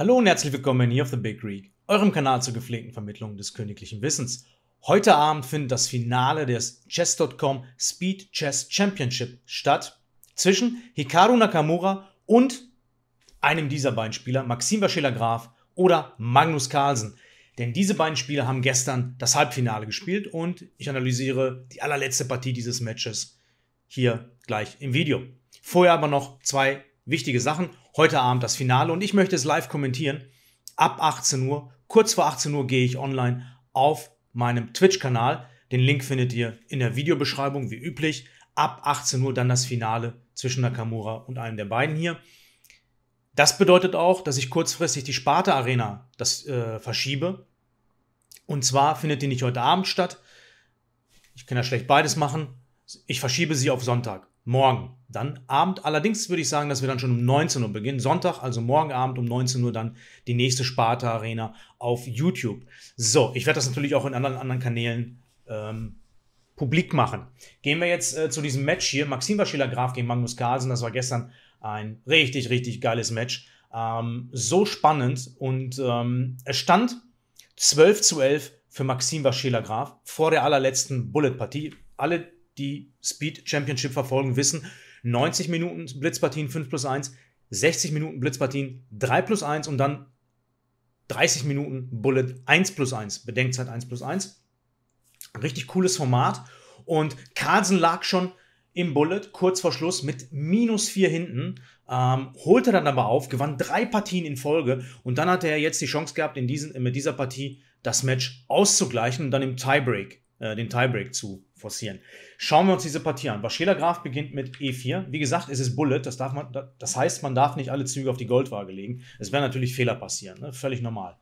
Hallo und herzlich willkommen hier auf The Big Greek, eurem Kanal zur gepflegten Vermittlung des königlichen Wissens. Heute Abend findet das Finale des Chess.com Speed Chess Championship statt zwischen Hikaru Nakamura und einem dieser beiden Spieler, Maxim Bashila Graf oder Magnus Carlsen. Denn diese beiden Spieler haben gestern das Halbfinale gespielt und ich analysiere die allerletzte Partie dieses Matches hier gleich im Video. Vorher aber noch zwei wichtige Sachen. Heute Abend das Finale und ich möchte es live kommentieren. Ab 18 Uhr, kurz vor 18 Uhr gehe ich online auf meinem Twitch-Kanal. Den Link findet ihr in der Videobeschreibung, wie üblich. Ab 18 Uhr dann das Finale zwischen Nakamura und einem der beiden hier. Das bedeutet auch, dass ich kurzfristig die Sparta Arena das, äh, verschiebe. Und zwar findet die nicht heute Abend statt. Ich kann ja schlecht beides machen. Ich verschiebe sie auf Sonntag morgen. Dann Abend. Allerdings würde ich sagen, dass wir dann schon um 19 Uhr beginnen. Sonntag, also morgen Abend um 19 Uhr dann die nächste Sparta Arena auf YouTube. So, ich werde das natürlich auch in anderen, anderen Kanälen ähm, publik machen. Gehen wir jetzt äh, zu diesem Match hier. Maxim Waschila Graf gegen Magnus Carlsen. Das war gestern ein richtig, richtig geiles Match. Ähm, so spannend und ähm, es stand 12 zu 11 für Maxim Waschila Graf vor der allerletzten Bullet-Partie. Alle die Speed Championship verfolgen, wissen, 90 Minuten Blitzpartien 5 plus 1, 60 Minuten Blitzpartien 3 plus 1 und dann 30 Minuten Bullet 1 plus 1, Bedenkzeit 1 plus 1. Richtig cooles Format. Und Carlsen lag schon im Bullet kurz vor Schluss mit minus 4 hinten, ähm, holte dann aber auf, gewann drei Partien in Folge und dann hatte er jetzt die Chance gehabt, in diesen, mit dieser Partie das Match auszugleichen und dann im Tiebreak, äh, den Tiebreak zu forcieren. Schauen wir uns diese Partie an. Vaschela Graf beginnt mit E4. Wie gesagt, es ist Bullet, das, darf man, das heißt, man darf nicht alle Züge auf die Goldwaage legen. Es werden natürlich Fehler passieren, ne? völlig normal.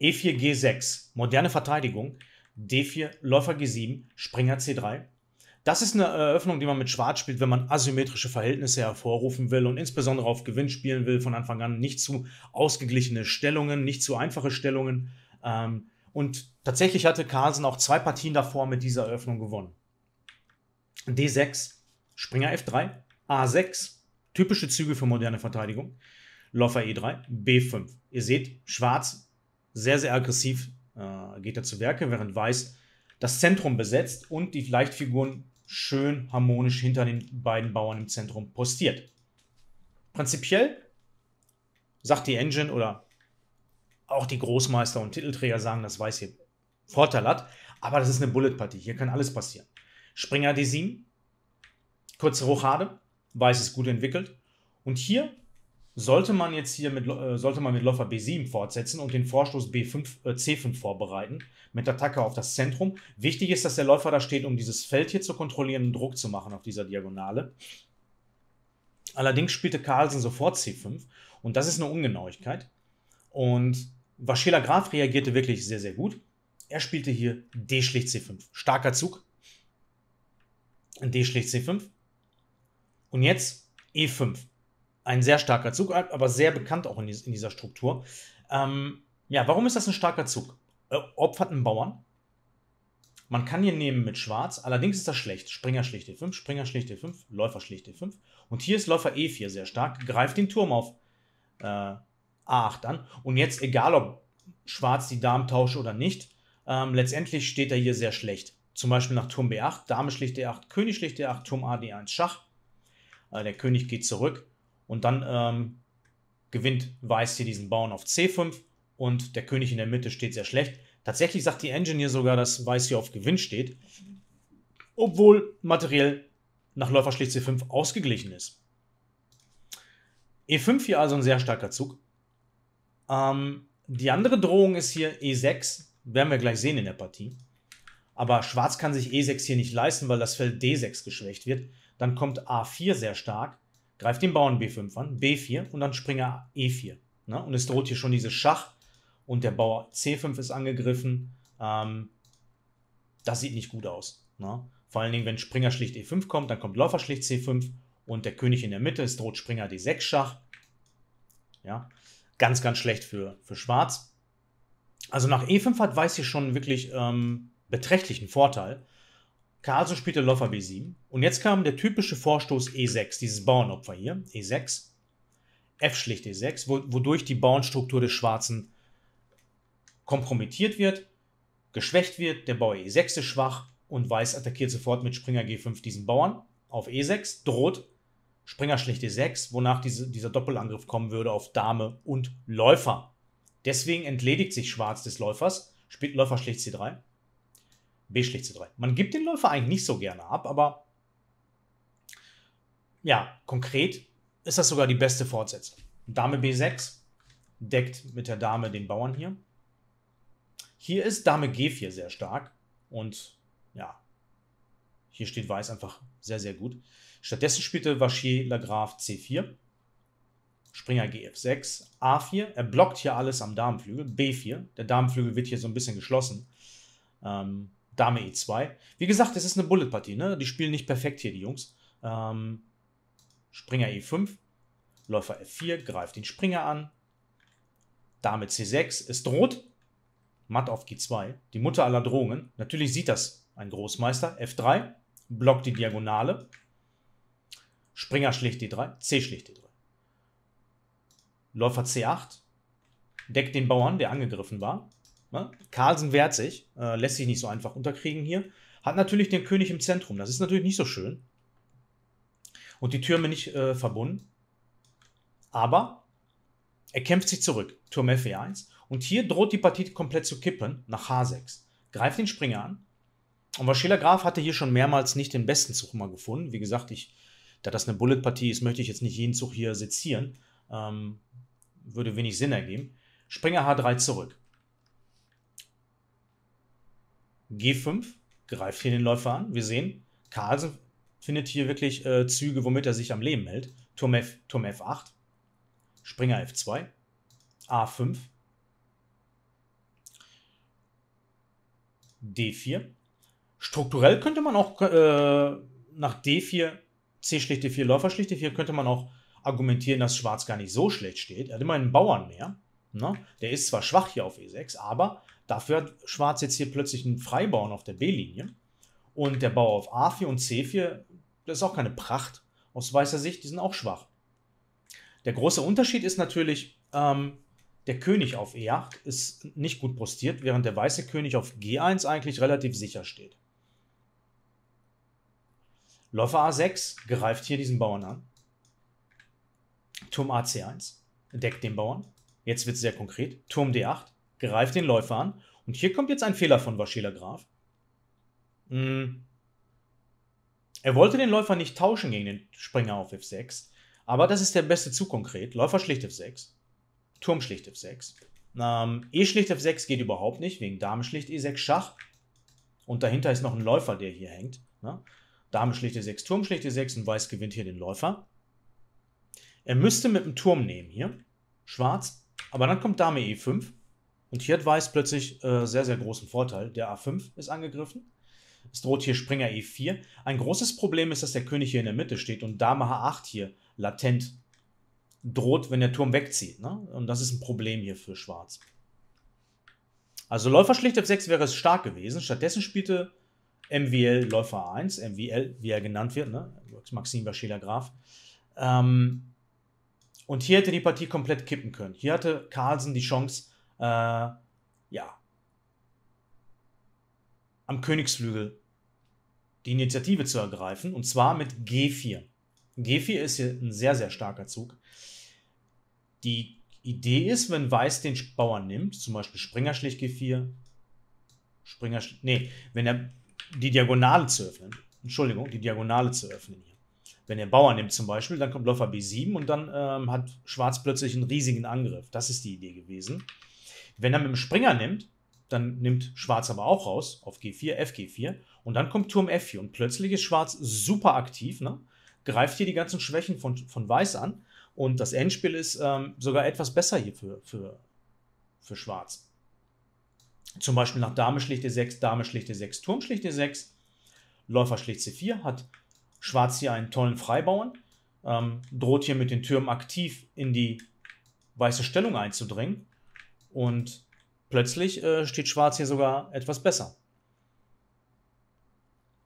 E4, G6, moderne Verteidigung. D4, Läufer G7, Springer C3. Das ist eine Eröffnung, die man mit Schwarz spielt, wenn man asymmetrische Verhältnisse hervorrufen will und insbesondere auf Gewinn spielen will von Anfang an. Nicht zu ausgeglichene Stellungen, nicht zu einfache Stellungen. Ähm, und Tatsächlich hatte Carlsen auch zwei Partien davor mit dieser Eröffnung gewonnen. D6, Springer F3, A6, typische Züge für moderne Verteidigung, Läufer E3, B5. Ihr seht, Schwarz sehr, sehr aggressiv äh, geht er zu Werke, während Weiß das Zentrum besetzt und die Leichtfiguren schön harmonisch hinter den beiden Bauern im Zentrum postiert. Prinzipiell sagt die Engine oder auch die Großmeister und Titelträger sagen, das Weiß hier Vorteil hat. Aber das ist eine Bullet-Partie. Hier kann alles passieren. Springer D7, kurze Rochade, Weiß ist gut entwickelt. Und hier sollte man jetzt hier mit, äh, sollte man mit Läufer B7 fortsetzen und den Vorstoß B5, äh, C5 vorbereiten, mit Attacke auf das Zentrum. Wichtig ist, dass der Läufer da steht, um dieses Feld hier zu kontrollieren und Druck zu machen auf dieser Diagonale. Allerdings spielte Carlsen sofort C5 und das ist eine Ungenauigkeit. Und Vaschela Graf reagierte wirklich sehr, sehr gut. Er spielte hier D schlicht C5. Starker Zug. D schlicht C5. Und jetzt E5. Ein sehr starker Zug, aber sehr bekannt auch in, dieser Struktur. Ähm, ja, warum ist das ein starker Zug? Äh, opfert einen Bauern. Man kann hier nehmen mit Schwarz, allerdings ist das schlecht. Springer schlicht E5, Springer schlicht E5, Läufer schlicht E5. Und hier ist Läufer E4 sehr stark, greift den Turm auf äh, A8 an. Und jetzt, egal ob Schwarz die Damen tausche oder nicht, ähm, letztendlich steht er hier sehr schlecht. Zum Beispiel nach Turm B8, Dame schlicht D8, e König schlicht D8, e Turm A D1 Schach. Äh, der König geht zurück und dann ähm, gewinnt Weiß hier diesen Bauern auf C5 und der König in der Mitte steht sehr schlecht. Tatsächlich sagt die Engineer sogar, dass Weiß hier auf Gewinn steht, obwohl materiell nach Läufer schlicht C5 ausgeglichen ist. E5 hier also ein sehr starker Zug. Ähm, die andere Drohung ist hier E6. Werden wir gleich sehen in der Partie. Aber Schwarz kann sich E6 hier nicht leisten, weil das Feld D6 geschwächt wird. Dann kommt A4 sehr stark, greift den Bauern B5 an, B4 und dann Springer E4. Ne? Und es droht hier schon dieses Schach und der Bauer C5 ist angegriffen. Ähm, das sieht nicht gut aus. Ne? Vor allen Dingen, wenn Springer schlicht E5 kommt, dann kommt Läufer schlicht C5 und der König in der Mitte. Es droht Springer D6 Schach. Ja, ganz, ganz schlecht für, für Schwarz. Also nach E5 hat Weiß hier schon wirklich ähm, beträchtlichen Vorteil. Caso spielte Läufer B7. Und jetzt kam der typische Vorstoß E6, dieses Bauernopfer hier, E6. F schlicht E6, wodurch die Bauernstruktur des Schwarzen kompromittiert wird, geschwächt wird, der Bauer E6 ist schwach und Weiß attackiert sofort mit Springer G5 diesen Bauern auf E6, droht Springer schlicht E6, wonach diese, dieser Doppelangriff kommen würde auf Dame und Läufer. Deswegen entledigt sich Schwarz des Läufers. Spielt Läufer schlicht C3. B schlicht C3. Man gibt den Läufer eigentlich nicht so gerne ab, aber ja, konkret ist das sogar die beste Fortsetzung. Dame B6 deckt mit der Dame den Bauern hier. Hier ist Dame G4 sehr stark und ja, hier steht Weiß einfach sehr, sehr gut. Stattdessen spielte Vachier Lagrave C4. Springer GF6, A4, er blockt hier alles am Damenflügel, B4, der Damenflügel wird hier so ein bisschen geschlossen, ähm, Dame E2. Wie gesagt, es ist eine Bullet-Partie, ne? die spielen nicht perfekt hier, die Jungs. Ähm, Springer E5, Läufer F4, greift den Springer an, Dame C6, es droht, Matt auf G2, die Mutter aller Drohungen, natürlich sieht das ein Großmeister, F3, blockt die Diagonale, Springer schlägt D3, C schlägt D3. Läufer C8, deckt den Bauern, der angegriffen war. Ne? Carlsen wehrt sich, äh, lässt sich nicht so einfach unterkriegen hier. Hat natürlich den König im Zentrum, das ist natürlich nicht so schön. Und die Türme nicht äh, verbunden. Aber er kämpft sich zurück, Turm F1. E Und hier droht die Partie komplett zu kippen nach H6. Greift den Springer an. Und Waschela Graf hatte hier schon mehrmals nicht den besten Zug mal gefunden. Wie gesagt, ich, da das eine Bullet-Partie ist, möchte ich jetzt nicht jeden Zug hier sezieren. Ähm, würde wenig Sinn ergeben. Springer H3 zurück. G5 greift hier den Läufer an. Wir sehen, Carlsen findet hier wirklich äh, Züge, womit er sich am Leben hält. Turm, F, Turm F8, Springer F2, A5, D4. Strukturell könnte man auch äh, nach D4, C schlicht D4, Läufer schlicht D4, könnte man auch argumentieren, dass Schwarz gar nicht so schlecht steht. Er hat immer einen Bauern mehr. Ne? Der ist zwar schwach hier auf E6, aber dafür hat Schwarz jetzt hier plötzlich einen Freibauern auf der B-Linie. Und der Bauer auf A4 und C4, das ist auch keine Pracht. Aus weißer Sicht, die sind auch schwach. Der große Unterschied ist natürlich, ähm, der König auf E8 ist nicht gut postiert, während der weiße König auf G1 eigentlich relativ sicher steht. Läufer A6 greift hier diesen Bauern an. Turm AC1, deckt den Bauern. Jetzt wird es sehr konkret. Turm D8, greift den Läufer an. Und hier kommt jetzt ein Fehler von Vaschela Graf. Hm. Er wollte den Läufer nicht tauschen gegen den Springer auf F6. Aber das ist der beste Zug konkret. Läufer schlicht F6. Turm schlicht F6. Ähm, e schlicht F6 geht überhaupt nicht, wegen Dame schlicht E6 Schach. Und dahinter ist noch ein Läufer, der hier hängt. Ne? Dame schlicht E6, Turm schlicht E6 und Weiß gewinnt hier den Läufer. Er müsste mit dem Turm nehmen hier. Schwarz. Aber dann kommt Dame E5. Und hier hat Weiß plötzlich äh, sehr, sehr großen Vorteil. Der A5 ist angegriffen. Es droht hier Springer E4. Ein großes Problem ist, dass der König hier in der Mitte steht und Dame H8 hier latent droht, wenn der Turm wegzieht. Ne? Und das ist ein Problem hier für Schwarz. Also Läufer schlicht F6 wäre es stark gewesen. Stattdessen spielte MWL Läufer 1 MWL, wie er genannt wird, ne? Maxim Vaschela Graf. Ähm, und hier hätte die Partie komplett kippen können. Hier hatte Carlsen die Chance, äh, ja, am Königsflügel die Initiative zu ergreifen, und zwar mit G4. G4 ist hier ein sehr, sehr starker Zug. Die Idee ist, wenn Weiß den Bauern nimmt, zum Beispiel Springer schlägt G4, Springer, nee, wenn er die Diagonale zu öffnen, Entschuldigung, die Diagonale zu öffnen hier. Wenn er Bauer nimmt zum Beispiel, dann kommt Läufer B7 und dann ähm, hat Schwarz plötzlich einen riesigen Angriff. Das ist die Idee gewesen. Wenn er mit dem Springer nimmt, dann nimmt Schwarz aber auch raus auf G4, FG4 und dann kommt Turm F4 und plötzlich ist Schwarz super aktiv, ne? greift hier die ganzen Schwächen von, von Weiß an und das Endspiel ist ähm, sogar etwas besser hier für, für, für Schwarz. Zum Beispiel nach Dame schlicht E6, Dame schlicht E6, Turm schlicht E6, Läufer schlicht C4, hat Schwarz hier einen tollen Freibauern, ähm, droht hier mit den Türmen aktiv in die weiße Stellung einzudringen und plötzlich äh, steht Schwarz hier sogar etwas besser.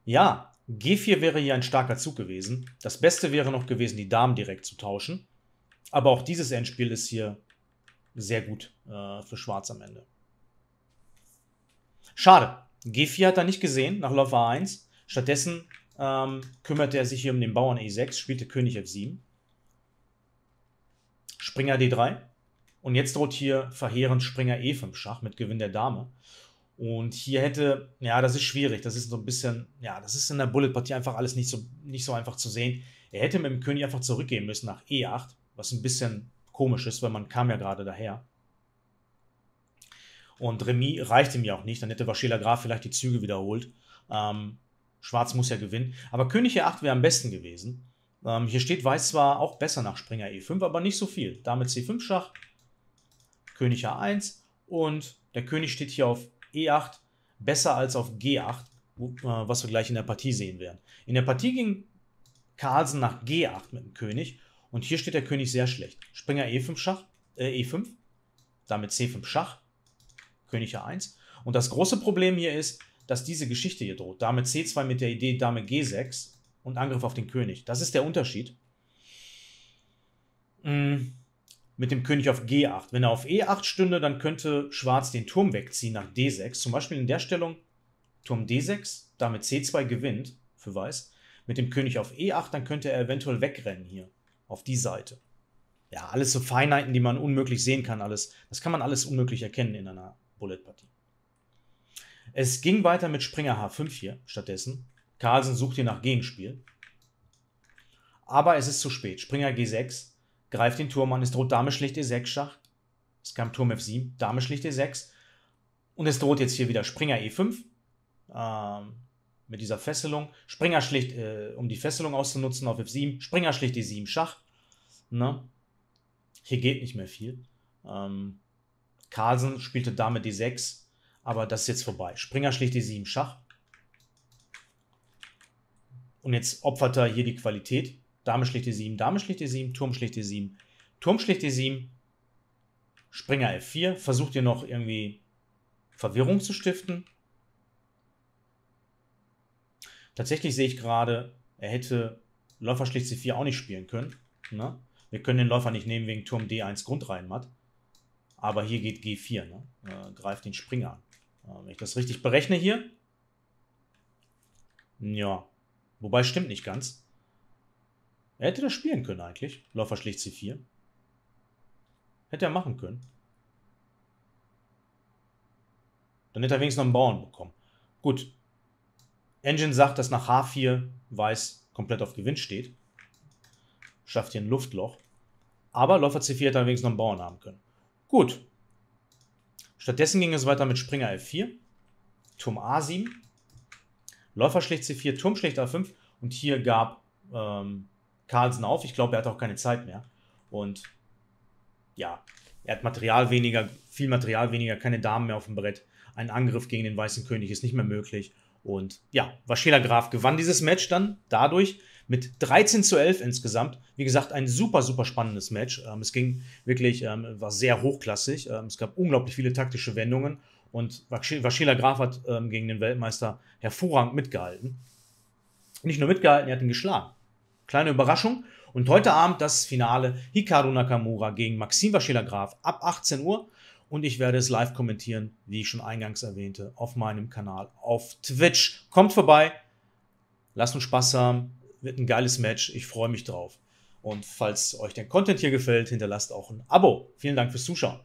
Ja, G4 wäre hier ein starker Zug gewesen. Das Beste wäre noch gewesen, die Damen direkt zu tauschen. Aber auch dieses Endspiel ist hier sehr gut äh, für Schwarz am Ende. Schade. G4 hat er nicht gesehen nach Läufer 1. Stattdessen ähm, kümmerte er sich hier um den Bauern E6, spielte König F7, Springer D3 und jetzt droht hier verheerend Springer E5 Schach mit Gewinn der Dame. Und hier hätte, ja, das ist schwierig, das ist so ein bisschen, ja, das ist in der Bullet-Partie einfach alles nicht so, nicht so einfach zu sehen. Er hätte mit dem König einfach zurückgehen müssen nach E8, was ein bisschen komisch ist, weil man kam ja gerade daher. Und Remy reichte mir auch nicht, dann hätte Vaschela Graf vielleicht die Züge wiederholt. Ähm, Schwarz muss ja gewinnen. Aber König E8 wäre am besten gewesen. Ähm, hier steht Weiß zwar auch besser nach Springer E5, aber nicht so viel. Damit C5 Schach, König A1 und der König steht hier auf E8, besser als auf G8, wo, äh, was wir gleich in der Partie sehen werden. In der Partie ging Carlsen nach G8 mit dem König und hier steht der König sehr schlecht. Springer E5 Schach, äh, E5, damit C5 Schach, König A1. Und das große Problem hier ist, dass diese Geschichte hier droht. Dame C2 mit der Idee Dame G6 und Angriff auf den König. Das ist der Unterschied. Mhm. Mit dem König auf G8. Wenn er auf E8 stünde, dann könnte Schwarz den Turm wegziehen nach D6. Zum Beispiel in der Stellung Turm D6, Dame C2 gewinnt für Weiß. Mit dem König auf E8, dann könnte er eventuell wegrennen hier auf die Seite. Ja, alles so Feinheiten, die man unmöglich sehen kann, alles. Das kann man alles unmöglich erkennen in einer Bullet-Partie. Es ging weiter mit Springer H5 hier stattdessen. Carlsen sucht hier nach Gegenspiel. Aber es ist zu spät. Springer G6 greift den Turm an. Es droht Dame schlicht E6 Schach. Es kam Turm F7, Dame schlicht E6. Und es droht jetzt hier wieder Springer E5. Ähm, mit dieser Fesselung. Springer schlicht, äh, um die Fesselung auszunutzen auf F7. Springer schlicht E7 Schach. Ne? Hier geht nicht mehr viel. Ähm, Carlsen spielte Dame D6. Aber das ist jetzt vorbei. Springer schlägt die 7 Schach. Und jetzt opfert er hier die Qualität. Dame schlägt die 7, Dame schlägt die 7, Turm schlägt die 7. Turm schlägt die 7, Springer F4. Versucht hier noch irgendwie Verwirrung zu stiften. Tatsächlich sehe ich gerade, er hätte Läufer schlägt C4 auch nicht spielen können. Ne? Wir können den Läufer nicht nehmen wegen Turm D1 Grundreihenmatt. Aber hier geht G4, ne? äh, greift den Springer an. Ah, wenn ich das richtig berechne hier. Ja. Wobei stimmt nicht ganz. Er hätte das spielen können eigentlich. Läufer schlägt C4. Hätte er machen können. Dann hätte er wenigstens noch einen Bauern bekommen. Gut. Engine sagt, dass nach H4 Weiß komplett auf Gewinn steht. Schafft hier ein Luftloch. Aber Läufer C4 hätte er wenigstens noch einen Bauern haben können. Gut. Stattdessen ging es weiter mit Springer F4, Turm A7, Läufer schlägt C4, Turm schlägt A5 und hier gab ähm, Carlsen auf. Ich glaube, er hat auch keine Zeit mehr. Und ja, er hat Material weniger, viel Material weniger, keine Damen mehr auf dem Brett. Ein Angriff gegen den Weißen König ist nicht mehr möglich. Und ja, Vaschela Graf gewann dieses Match dann dadurch, mit 13 zu 11 insgesamt. Wie gesagt, ein super, super spannendes Match. Ähm, es ging wirklich, ähm, war sehr hochklassig. Ähm, es gab unglaublich viele taktische Wendungen und Vashila Graf hat ähm, gegen den Weltmeister hervorragend mitgehalten. Nicht nur mitgehalten, er hat ihn geschlagen. Kleine Überraschung. Und heute Abend das Finale Hikaru Nakamura gegen Maxim Vashila Graf ab 18 Uhr und ich werde es live kommentieren, wie ich schon eingangs erwähnte, auf meinem Kanal auf Twitch. Kommt vorbei, lasst uns Spaß haben, wird ein geiles Match. Ich freue mich drauf. Und falls euch der Content hier gefällt, hinterlasst auch ein Abo. Vielen Dank fürs Zuschauen.